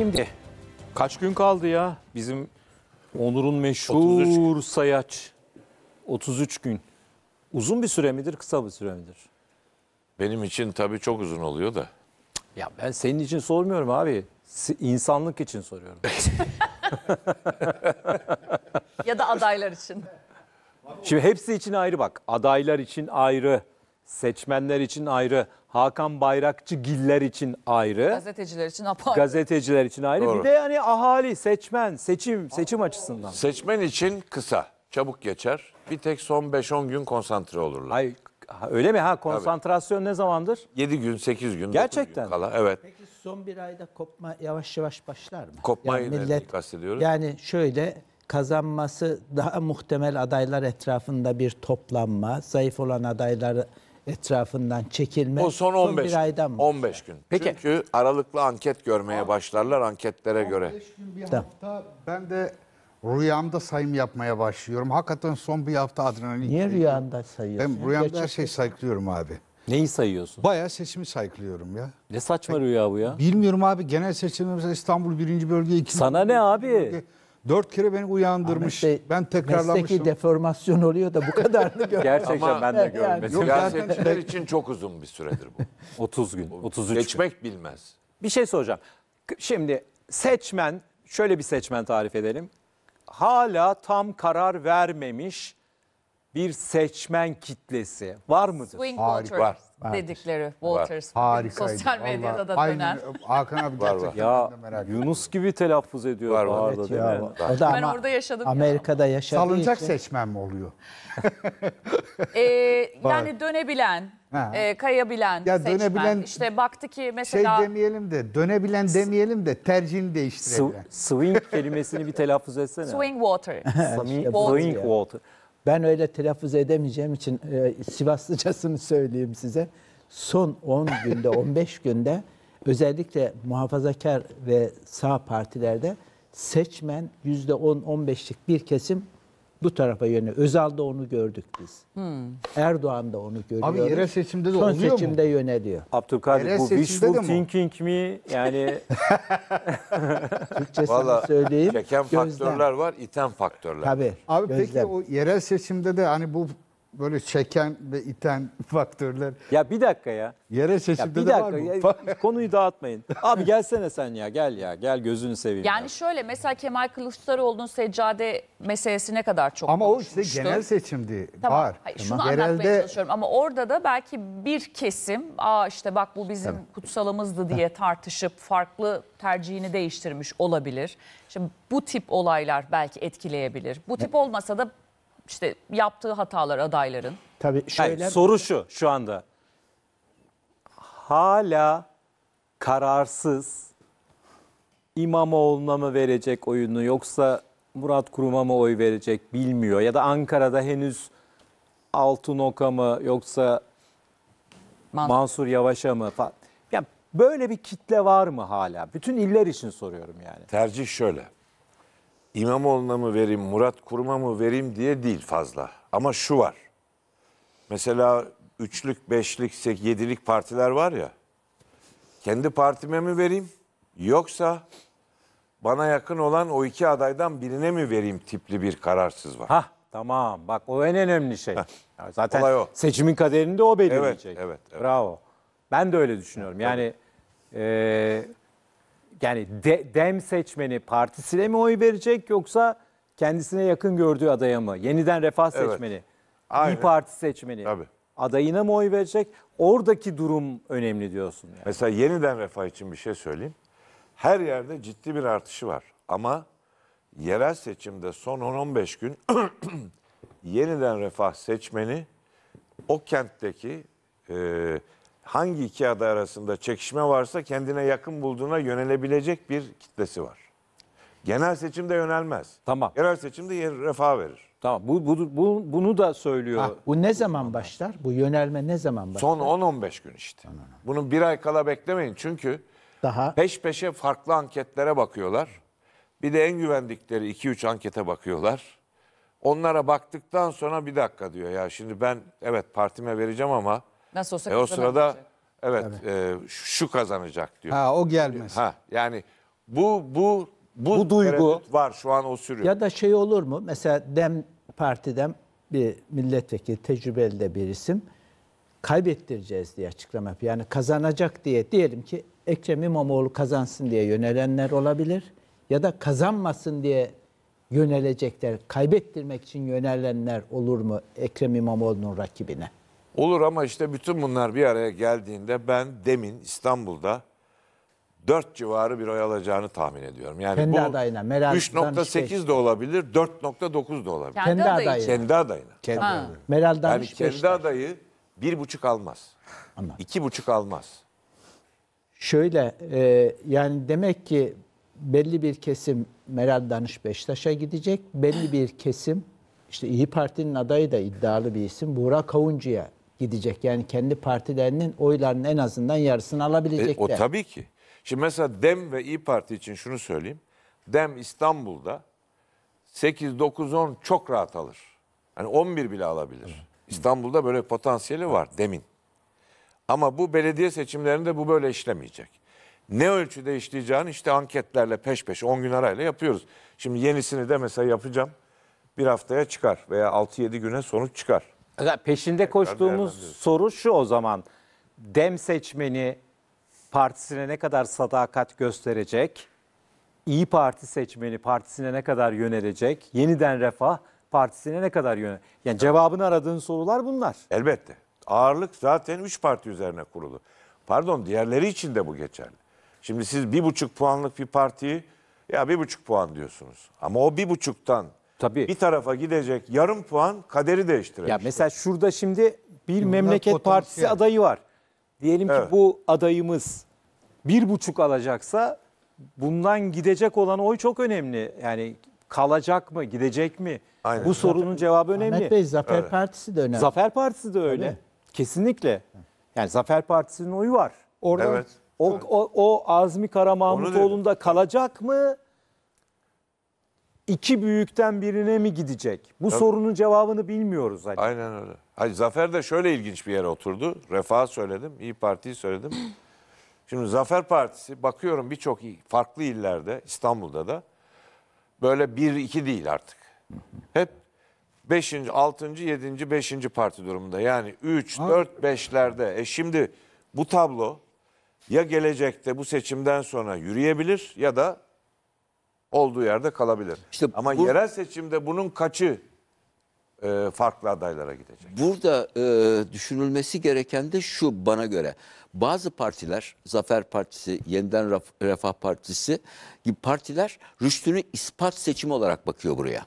Şimdi kaç gün kaldı ya bizim Onur'un meşhur 33 sayaç 33 gün. Uzun bir süre midir, kısa bir süre midir? Benim için tabii çok uzun oluyor da. Ya ben senin için sormuyorum abi. İnsanlık için soruyorum. ya da adaylar için. Şimdi hepsi için ayrı bak. Adaylar için ayrı, seçmenler için ayrı. Hakan Bayrakçı giller için ayrı. Gazeteciler için ayrı Gazeteciler için ayrı. Doğru. Bir de hani ahali, seçmen, seçim, seçim açısından. Seçmen için kısa, çabuk geçer. Bir tek son 5-10 gün konsantre olurlar. Ay öyle mi ha konsantrasyon ne zamandır? 7 gün, 8 gün, Gerçekten. gün kala. Evet. Peki son bir ayda kopma yavaş yavaş başlar mı? Kopmayı yani millet, kastediyoruz? Yani şöyle kazanması daha muhtemel adaylar etrafında bir toplanma, zayıf olan adayları etrafından çekilme. O son 15 son bir aydan mı? 15 gün. Peki. Çünkü aralıklı anket görmeye başlarlar anketlere göre. 15 gün bir tamam. ben de rüyamda sayım yapmaya başlıyorum. Hakikaten son bir hafta adrenalin. Niye gidiyor. rüyanda sayıyorsun? Ben rüyamda Gerçekten. her şeyi sayıklıyorum abi. Neyi sayıyorsun? Bayağı seçimi sayklıyorum ya. Ne saçma e, rüya bu ya? Bilmiyorum abi genel seçimimiz İstanbul birinci bölge, ikinci Sana ne abi? Bölge. Dört kere beni uyandırmış. Bey, ben tekrarlamışım. Mesleki deformasyon oluyor da bu kadarını görmedim. Gerçekten Ama ben de yani- görmedim. Gazeteciler için çok uzun bir süredir bu. 30 gün, 33 gün. Geçmek bilmez. Bir şey soracağım. Şimdi seçmen, şöyle bir seçmen tarif edelim. Hala tam karar vermemiş bir seçmen kitlesi var mıdır? Swing Harika. Var. Vardır. dedikleri Walters. Harikaydı. Sosyal medyada da Vallahi dönen. Hakan abi gerçekten Ya Yunus gibi telaffuz ediyor Var, var. bağırdı değil mi? o da Ben ama orada yaşadım ya. Amerika'da yaşadığı Salıncak için. seçmen mi oluyor? Ee, yani dönebilen, e, kayabilen Ya seçmen. dönebilen- İşte baktı ki Şey demeyelim de dönebilen demeyelim de tercihini Sw- swing kelimesini bir telaffuz etsene. swing water. Swing water. Ben öyle telaffuz edemeyeceğim için e, Sivaslıcasını söyleyeyim size. Son 10 günde, 15 günde özellikle muhafazakar ve sağ partilerde seçmen %10-15'lik bir kesim bu tarafa yönü. Özal onu gördük biz. Hmm. Erdoğan da onu görüyor. Abi yerel seçimde de Son oluyor seçimde mu? seçimde yöneliyor. Abdülkadir bu wishful thinking mi? Yani Türkçesini Vallahi, söyleyeyim. Çeken gözden. faktörler var, iten faktörler. Tabii. Abi gözden. peki o yerel seçimde de hani bu böyle çeken ve iten faktörler. Ya bir dakika ya. Yere seçimde ya bir de var mı? Ya, konuyu dağıtmayın. Abi gelsene sen ya gel ya gel gözünü seveyim. Yani ya. şöyle mesela Kemal Kılıçdaroğlu'nun seccade meselesi ne kadar çok Ama o işte genel seçimdi. Tamam. Var. Hayır, şunu tamam. anlatmaya çalışıyorum ama orada da belki bir kesim aa işte bak bu bizim Tabii. kutsalımızdı diye tartışıp farklı tercihini değiştirmiş olabilir. Şimdi bu tip olaylar belki etkileyebilir. Bu tip olmasa da işte yaptığı hatalar adayların. Tabii şöyle. Hayır, soru şu şu anda. Hala kararsız İmamoğlu'na mı verecek oyunu yoksa Murat Kurum'a mı oy verecek bilmiyor. Ya da Ankara'da henüz Altınoka mı yoksa Mansur, Mansur Yavaş'a mı falan. Ya böyle bir kitle var mı hala? Bütün iller için soruyorum yani. Tercih şöyle. İmamoğlu'na mı vereyim, Murat Kurum'a mı vereyim diye değil fazla. Ama şu var. Mesela üçlük, beşlik, yedilik partiler var ya. Kendi partime mi vereyim? Yoksa bana yakın olan o iki adaydan birine mi vereyim tipli bir kararsız var. Hah tamam bak o en önemli şey. Ya Zaten o. seçimin kaderini de o belirleyecek. Evet, evet, evet. Bravo. Ben de öyle düşünüyorum. Yani e, yani de, dem seçmeni partisine mi oy verecek yoksa kendisine yakın gördüğü adaya mı? Yeniden refah seçmeni, Aynen. İyi Parti seçmeni Tabii. adayına mı oy verecek? Oradaki durum önemli diyorsun. Yani. Mesela yeniden refah için bir şey söyleyeyim. Her yerde ciddi bir artışı var. Ama yerel seçimde son 10-15 gün yeniden refah seçmeni o kentteki e, hangi iki aday arasında çekişme varsa kendine yakın bulduğuna yönelebilecek bir kitlesi var. Genel seçimde yönelmez. Tamam. Genel seçimde yer refah verir. Tamam. Bu, bu, bu bunu da söylüyor. Ha, bu ne zaman başlar? Bu yönelme ne zaman başlar? Son 10-15 gün işte. Tamam. Bunu bir ay kala beklemeyin çünkü daha peş peşe farklı anketlere bakıyorlar. Bir de en güvendikleri 2-3 ankete bakıyorlar. Onlara baktıktan sonra bir dakika diyor ya şimdi ben evet partime vereceğim ama Nasıl olsa E o sırada kazanamayacak. evet e, şu kazanacak diyor. Ha o gelmez. Ha yani bu bu bu, Bu duygu- var şu an o sürüyor. Ya da şey olur mu? Mesela Dem Parti'den bir milletvekili, tecrübeli de bir isim kaybettireceğiz diye açıklama yapıyor. Yani kazanacak diye diyelim ki Ekrem İmamoğlu kazansın diye yönelenler olabilir. Ya da kazanmasın diye yönelecekler, kaybettirmek için yönelenler olur mu Ekrem İmamoğlu'nun rakibine? Olur ama işte bütün bunlar bir araya geldiğinde ben demin İstanbul'da 4 civarı bir oy alacağını tahmin ediyorum. Yani Kendi bu adayına, Meral 3.8 şey- de olabilir, 4.9 da olabilir. Kendi, adayına. Kendi adayına. Kendi Ha. Yani kendi adayı bir buçuk almaz. Ama. buçuk almaz. Şöyle e, yani demek ki belli bir kesim Meral Danış Beştaş'a gidecek. Belli bir kesim işte İyi Parti'nin adayı da iddialı bir isim Burak Kavuncu'ya gidecek. Yani kendi partilerinin oylarının en azından yarısını alabilecekler. E, o tabii ki. Şimdi mesela DEM ve İyi Parti için şunu söyleyeyim. DEM İstanbul'da 8, 9, 10 çok rahat alır. Hani 11 bile alabilir. İstanbul'da böyle potansiyeli var DEM'in. Ama bu belediye seçimlerinde bu böyle işlemeyecek. Ne ölçüde işleyeceğini işte anketlerle peş peş, 10 gün arayla yapıyoruz. Şimdi yenisini de mesela yapacağım. Bir haftaya çıkar veya 6-7 güne sonuç çıkar. Peşinde koştuğumuz soru şu o zaman. Dem seçmeni partisine ne kadar sadakat gösterecek? İyi Parti seçmeni partisine ne kadar yönelecek? Yeniden Refah partisine ne kadar yönelecek? Yani cevabını aradığın sorular bunlar. Elbette. Ağırlık zaten 3 parti üzerine kurulu. Pardon diğerleri için de bu geçerli. Şimdi siz bir buçuk puanlık bir partiyi ya bir buçuk puan diyorsunuz. Ama o bir buçuktan Tabii. Bir tarafa gidecek yarım puan kaderi değiştirir. Ya mesela şurada şimdi bir Bunlar memleket potansiyel. partisi adayı var. Diyelim evet. ki bu adayımız bir buçuk alacaksa bundan gidecek olan oy çok önemli. Yani kalacak mı, gidecek mi? Aynen. Bu sorunun cevabı önemli. Ahmet Bey Zafer öyle. Partisi de önemli. Zafer Partisi de öyle. öyle. Kesinlikle. Yani Zafer Partisi'nin oyu var. Orada evet. o, o, o Azmi Karamahmutoğlu'nda kalacak mı? İki büyükten birine mi gidecek? Bu Tabii. sorunun cevabını bilmiyoruz. Hani. Aynen öyle. Hayır, Zafer de şöyle ilginç bir yere oturdu. Refah söyledim, İyi Parti'yi söyledim. Şimdi Zafer Partisi bakıyorum birçok farklı illerde, İstanbul'da da böyle bir iki değil artık. Hep beşinci, altıncı, yedinci, beşinci parti durumunda. Yani 3, dört, beşlerde. E şimdi bu tablo ya gelecekte bu seçimden sonra yürüyebilir ya da olduğu yerde kalabilir. İşte Ama bu, yerel seçimde bunun kaçı e, farklı adaylara gidecek? Burada e, düşünülmesi gereken de şu bana göre. Bazı partiler, Zafer Partisi, Yeniden Refah Partisi gibi partiler rüştünü ispat seçimi olarak bakıyor buraya.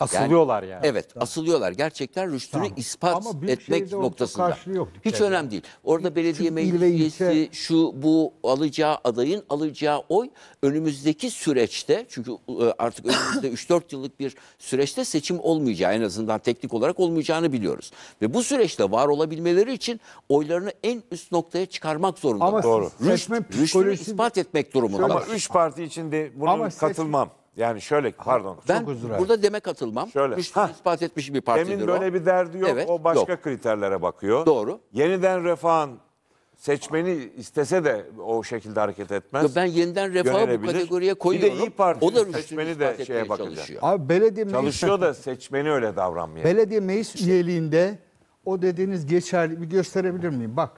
Asılıyorlar yani. Evet, tamam. asılıyorlar. Gerçekten rüştünü tamam. ispat Ama şey etmek noktasında. Yok, Hiç yani. önemli değil. Orada belediye meclisi şu bu alacağı adayın alacağı oy önümüzdeki süreçte çünkü e, artık önümüzde 3-4 yıllık bir süreçte seçim olmayacağı en azından teknik olarak olmayacağını biliyoruz. Ve bu süreçte var olabilmeleri için oylarını en üst noktaya çıkarmak zorunda. Ama Doğru. Rüşt, psikolojisi... Rüştünü ispat etmek durumunda. Ama 3 parti için de bunun katılmam. Yani şöyle pardon. Ben Çok burada deme katılmam. Şöyle. ispat etmiş bir partidir Demin böyle bir derdi yok. Evet, o başka yok. kriterlere bakıyor. Doğru. Yeniden refahın seçmeni istese de o şekilde hareket etmez. Ben yeniden refahı bu kategoriye koyuyorum. Bir de İYİ Parti o da seçmeni de şeye etmeye bakacak. Abi belediye meclis, Çalışıyor da seçmeni öyle davranmıyor. belediye meclis üyeliğinde o dediğiniz geçerli bir gösterebilir miyim? Bak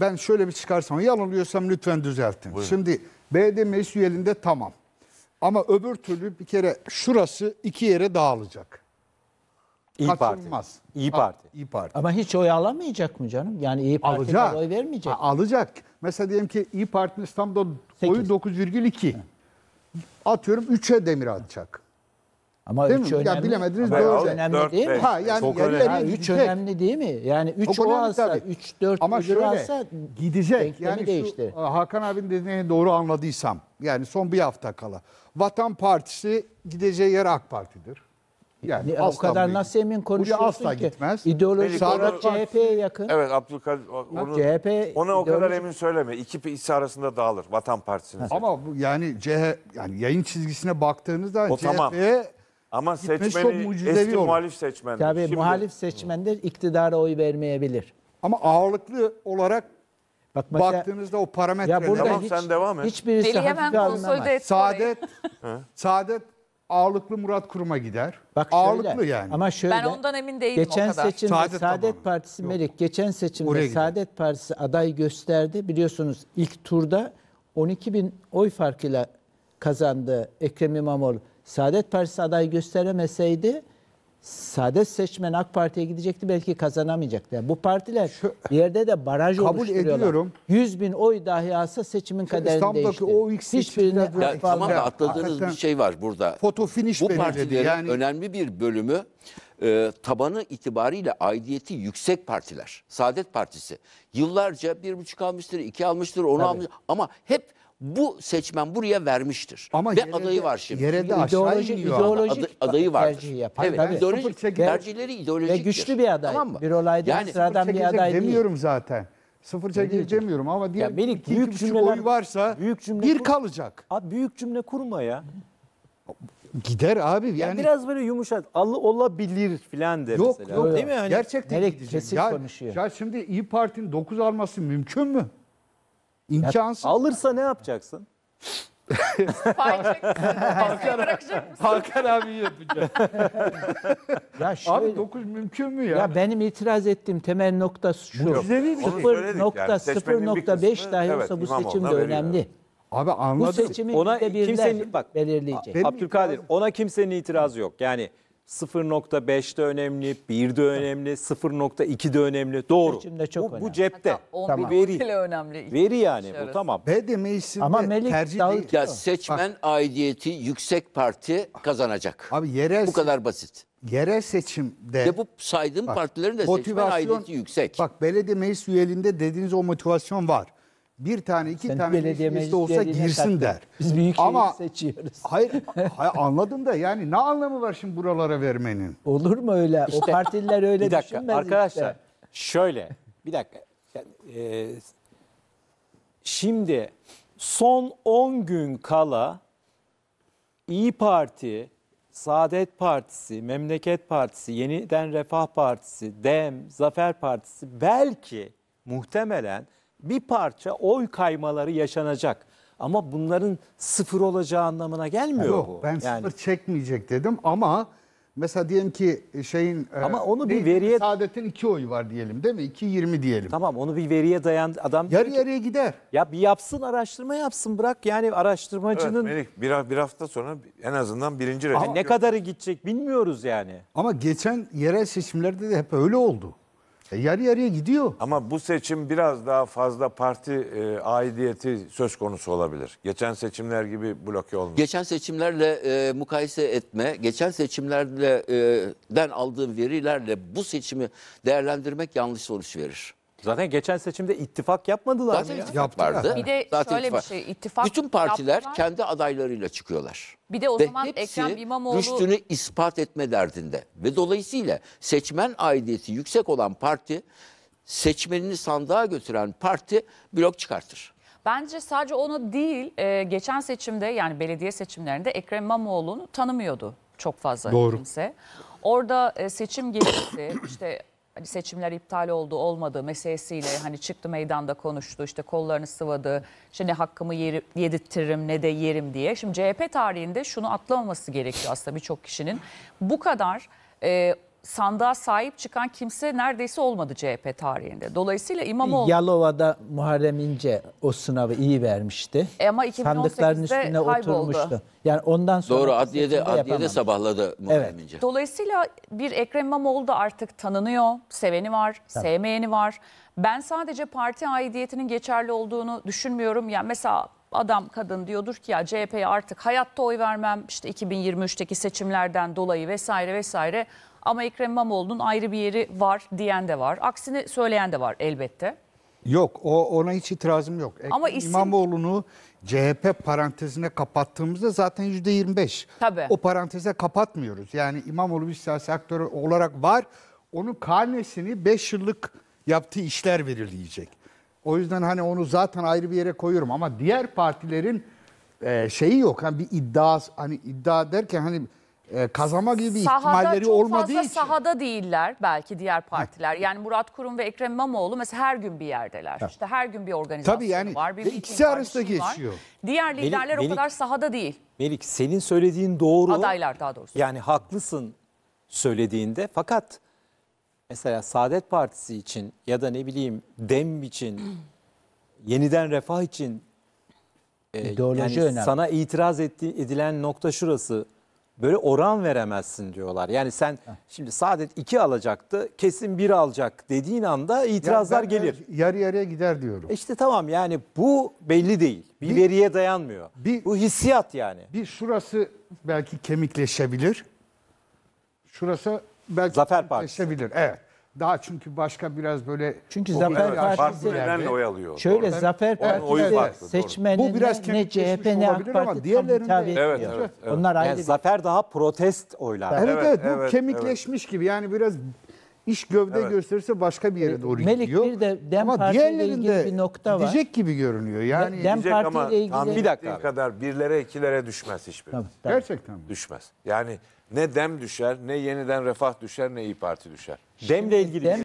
ben şöyle bir çıkarsam yanılıyorsam lütfen düzeltin. Şimdi belediye meclis üyeliğinde tamam. Ama öbür türlü bir kere şurası iki yere dağılacak. İyi Kaçınılmaz. Parti. İyi Parti. İyi Parti. Ama hiç oy alamayacak mı canım? Yani İyi parti. Alacak. oy vermeyecek. Ha, alacak. Mesela diyelim ki İyi Parti'nin İstanbul'da oyu Sekiz. 9,2. Atıyorum 3'e demir atacak. Ama Değil üç mi? önemli. Ya bilemediniz Ama dört. önemli Dört, değil mi? beş. Ha yani Çok yerleri önemli. Ha, üç gidecek. önemli değil mi? Yani üç Çok o önemli alsa, tabii. üç dört Ama öbürü şöyle alsa gidecek. denklemi Yani şu, değişti. E, Hakan abinin dediğini doğru anladıysam. Yani son bir hafta kala. Vatan Partisi gideceği yer AK Parti'dir. Yani ya, o kadar nasıl emin konuşuyorsun Buraya asla ki? gitmez. İdeolojik olarak CHP'ye yakın. Evet Abdülkadir onu, CHP ona o kadar emin söyleme. İki ikisi arasında dağılır Vatan Partisi'nin. Ama bu yani CH yani yayın çizgisine baktığınızda o CHP'ye tamam. ama seçmeni eski olur. muhalif seçmendir. Tabii Şimdi, muhalif seçmendir iktidara oy vermeyebilir. Ama ağırlıklı olarak Bak mesela, Baktığınızda o parametre Ya burada devam, hiç, sen devam et. Hiçbirisi Deli hafife alınamaz. Saadet, saadet ağırlıklı Murat Kurum'a gider. Bak ağırlıklı yani. Ama şöyle. Ben ondan emin değilim geçen o kadar. Seçimde, Saadet, Saadet tamam. Partisi Yok. Melek geçen seçimde Oraya Saadet gidelim. Partisi aday gösterdi. Biliyorsunuz ilk turda 12 bin oy farkıyla kazandı Ekrem İmamoğlu. Saadet Partisi aday gösteremeseydi Saadet seçmen AK Parti'ye gidecekti belki kazanamayacaktı. Yani bu partiler Şu, bir yerde de baraj kabul ediyorum. 100 bin oy dahi alsa seçimin kaderini İstanbul'daki değişti. o ilk Hiçbirini seçimler böyle- Ya, tamam da atladığınız bir şey var burada. Foto finish Bu belirledi. partilerin Yani- önemli bir bölümü e, tabanı itibariyle aidiyeti yüksek partiler. Saadet Partisi. Yıllarca bir buçuk almıştır, iki almıştır, onu almıştır. Ama hep bu seçmen buraya vermiştir. Ama Ve yerelde, adayı var şimdi. Yerelde ideoloji, iniyor. ideolojik Aday, adayı var. Evet, Tabii. ideolojik, tercihleri ideolojik. Ve güçlü bir aday. Tamam mı? Bir olay değil, yani, sıradan bir aday değil. Demiyorum zaten. Sıfır çekici demiyorum ama diye yani Melik, büyük cümle cümleler, oy varsa büyük cümle bir kalacak. Abi büyük cümle kurma ya. Gider abi yani. Ya biraz böyle yumuşat. Allah olabilir filan de yok, mesela. Yok yok. Değil mi? Hani... Gerçekten Melek, gidecek. Ya, konuşuyor. ya şimdi İyi Parti'nin 9 alması mümkün mü? İmkansız. Ya, alırsa ne yapacaksın? Hakan, bırakacak mısın? Hakan abi yapacak. ya şöyle, abi 9 mümkün mü ya? Ya benim itiraz ettiğim temel nokta şu. sıfır nokta sıfır şey. nokta beş dahi evet, bu seçim de önemli. Abi anladım. Bu seçimi ona kimsenin bak belirleyecek. Abdülkadir ona kimsenin itirazı yok. Yani 0.5 de önemli, 1 de önemli, 0.2 de önemli. Doğru. Seçimde çok bu, bu cepte. Hatta Tamam. veri. önemli. Veri yani bu tamam. Bede meclisinde Ama Melik tercih Dağ- değil. Ya seçmen aidiyeti yüksek parti kazanacak. Abi yerel Bu kadar basit. yerel seçimde Ve bu saydığım partilerin de seçmen aidiyeti yüksek. Bak belediye meclis üyeliğinde dediğiniz o motivasyon var bir tane iki Sen tane belediye meclisi olsa girsin takdir. der. Biz büyük Ama, seçiyoruz. Hayır, hayır anladım da yani ne anlamı var şimdi buralara vermenin? Olur mu öyle? İşte, o partiler öyle bir dakika, arkadaşlar işte. şöyle bir dakika. Yani, e, şimdi son 10 gün kala İyi Parti, Saadet Partisi, Memleket Partisi, Yeniden Refah Partisi, DEM, Zafer Partisi belki muhtemelen bir parça oy kaymaları yaşanacak. Ama bunların sıfır olacağı anlamına gelmiyor Yok, bu. Ben yani. sıfır çekmeyecek dedim ama mesela diyelim ki e, şeyin e, Ama onu bir veriye Saadet'in iki oyu var diyelim değil mi? 2 20 diyelim. Tamam onu bir veriye dayan adam yarı yarıya gider. Ya bir yapsın araştırma yapsın bırak yani araştırmacının evet, Melik, bir, bir hafta sonra en azından birinci Ama, Ne kadarı gidecek bilmiyoruz yani. Ama geçen yerel seçimlerde de hep öyle oldu. E, yarı yarıya gidiyor. Ama bu seçim biraz daha fazla parti e, aidiyeti söz konusu olabilir. Geçen seçimler gibi bloke olmuyor. Geçen seçimlerle e, mukayese etme, geçen seçimlerle e, den aldığım verilerle bu seçimi değerlendirmek yanlış sonuç verir. Zaten geçen seçimde ittifak yapmadılar Zaten mı ya? ittifak Yaptılar. vardı. Bir de Zaten şöyle bir şey ittifak Bütün partiler yaptılar. kendi adaylarıyla çıkıyorlar. Bir de o Ve zaman hepsi Ekrem İmamoğlu rüştünü ispat etme derdinde. Ve dolayısıyla seçmen aidiyeti yüksek olan parti, seçmenini sandığa götüren parti blok çıkartır. bence sadece onu değil e, geçen seçimde yani belediye seçimlerinde Ekrem İmamoğlu'nu tanımıyordu çok fazla Doğru. kimse. Orada e, seçim gecesi işte hani seçimler iptal oldu olmadı meselesiyle hani çıktı meydanda konuştu işte kollarını sıvadı işte ne hakkımı yeri, yedirtirim ne de yerim diye. Şimdi CHP tarihinde şunu atlamaması gerekiyor aslında birçok kişinin bu kadar e, sandığa sahip çıkan kimse neredeyse olmadı CHP tarihinde. Dolayısıyla İmamoğlu... Yalova'da Muharrem İnce o sınavı iyi vermişti. E ama 2018'de Sandıkların üstüne kayboldu. oturmuştu. Yani ondan sonra... Doğru adliyede, adliyede sabahladı Muharrem evet. İnce. Dolayısıyla bir Ekrem İmamoğlu da artık tanınıyor. Seveni var, Tabii. sevmeyeni var. Ben sadece parti aidiyetinin geçerli olduğunu düşünmüyorum. Yani mesela adam kadın diyordur ki ya CHP'ye artık hayatta oy vermem işte 2023'teki seçimlerden dolayı vesaire vesaire ama Ekrem İmamoğlu'nun ayrı bir yeri var diyen de var. Aksini söyleyen de var elbette. Yok o ona hiç itirazım yok. Ama isim... İmamoğlu'nu CHP parantezine kapattığımızda zaten %25. Tabii. O paranteze kapatmıyoruz. Yani İmamoğlu bir siyasi aktör olarak var. Onun karnesini 5 yıllık yaptığı işler belirleyecek. O yüzden hani onu zaten ayrı bir yere koyuyorum ama diğer partilerin e, şeyi yok. Hani bir iddia hani iddia derken hani e, kazanma gibi bir sahada ihtimalleri olmadığı için. Çok fazla sahada değiller belki diğer partiler. yani Murat Kurum ve Ekrem İmamoğlu mesela her gün bir yerdeler. Ha. İşte her gün bir organizasyon Tabii yani, var. Bir ikisi arasında geçiyor. Var. Diğer liderler Melik, o kadar Melik, sahada değil. Melik senin söylediğin doğru. Adaylar daha doğrusu. Yani haklısın söylediğinde fakat mesela Saadet Partisi için ya da ne bileyim DEM için, yeniden refah için e, İdeoloji yani önemli. sana itiraz etti, edilen nokta şurası. Böyle oran veremezsin diyorlar. Yani sen şimdi Saadet 2 alacaktı, kesin 1 alacak dediğin anda itirazlar ya gelir. Yarı yarıya gider diyorum. İşte tamam yani bu belli değil. Bir, bir veriye dayanmıyor. Bir, bu hissiyat yani. Bir şurası belki kemikleşebilir. Şurası belki Zafer Partisi. Geçebilir. Evet. Daha çünkü başka biraz böyle Çünkü Zafer Partisi- nedenle oy alıyor. Şöyle Doğru. Zafer Onun oyu Partisi farklı, Bu biraz ne kemikleşmiş CHP ne olabilir AK ama Parti tam hitap Evet, evet, evet. Onlar ayrı Yani bir Zafer daha protest oylar. Evet evet, Evet, bu evet, kemikleşmiş gibi yani biraz iş gövde Evet. gösterirse başka bir yere doğru Melik, gidiyor. bir de Dem Ama Parti ile ilgili bir nokta var. Diyecek gibi görünüyor. Yani Dem Diyecek Parti ile ilgili. Bir dakika kadar birlere ikilere düşmez hiçbir. gerçekten mi? Düşmez. Yani ne dem düşer, ne yeniden refah düşer, ne iyi parti düşer. Demle ilgili. Dem